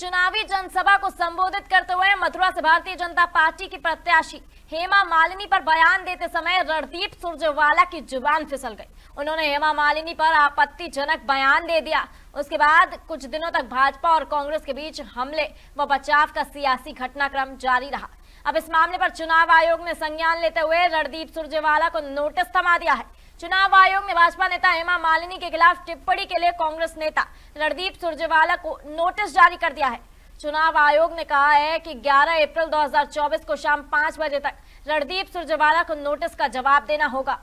चुनावी जनसभा को संबोधित करते हुए मथुरा से भारतीय जनता पार्टी की प्रत्याशी हेमा मालिनी पर बयान देते समय रणदीप सुरजेवाला की जुबान फिसल गई उन्होंने हेमा मालिनी पर आपत्तिजनक बयान दे दिया उसके बाद कुछ दिनों तक भाजपा और कांग्रेस के बीच हमले व बचाव का सियासी घटनाक्रम जारी रहा अब इस मामले पर चुनाव आयोग ने संज्ञान लेते हुए रणदीप सुरजेवाला को नोटिस थमा दिया है चुनाव आयोग ने भाजपा नेता हेमा मालिनी के खिलाफ टिप्पणी के लिए कांग्रेस नेता रणदीप सुरजेवाला को नोटिस जारी कर दिया है चुनाव आयोग ने कहा है कि 11 अप्रैल 2024 को शाम 5 बजे तक रणदीप सुरजेवाला को नोटिस का जवाब देना होगा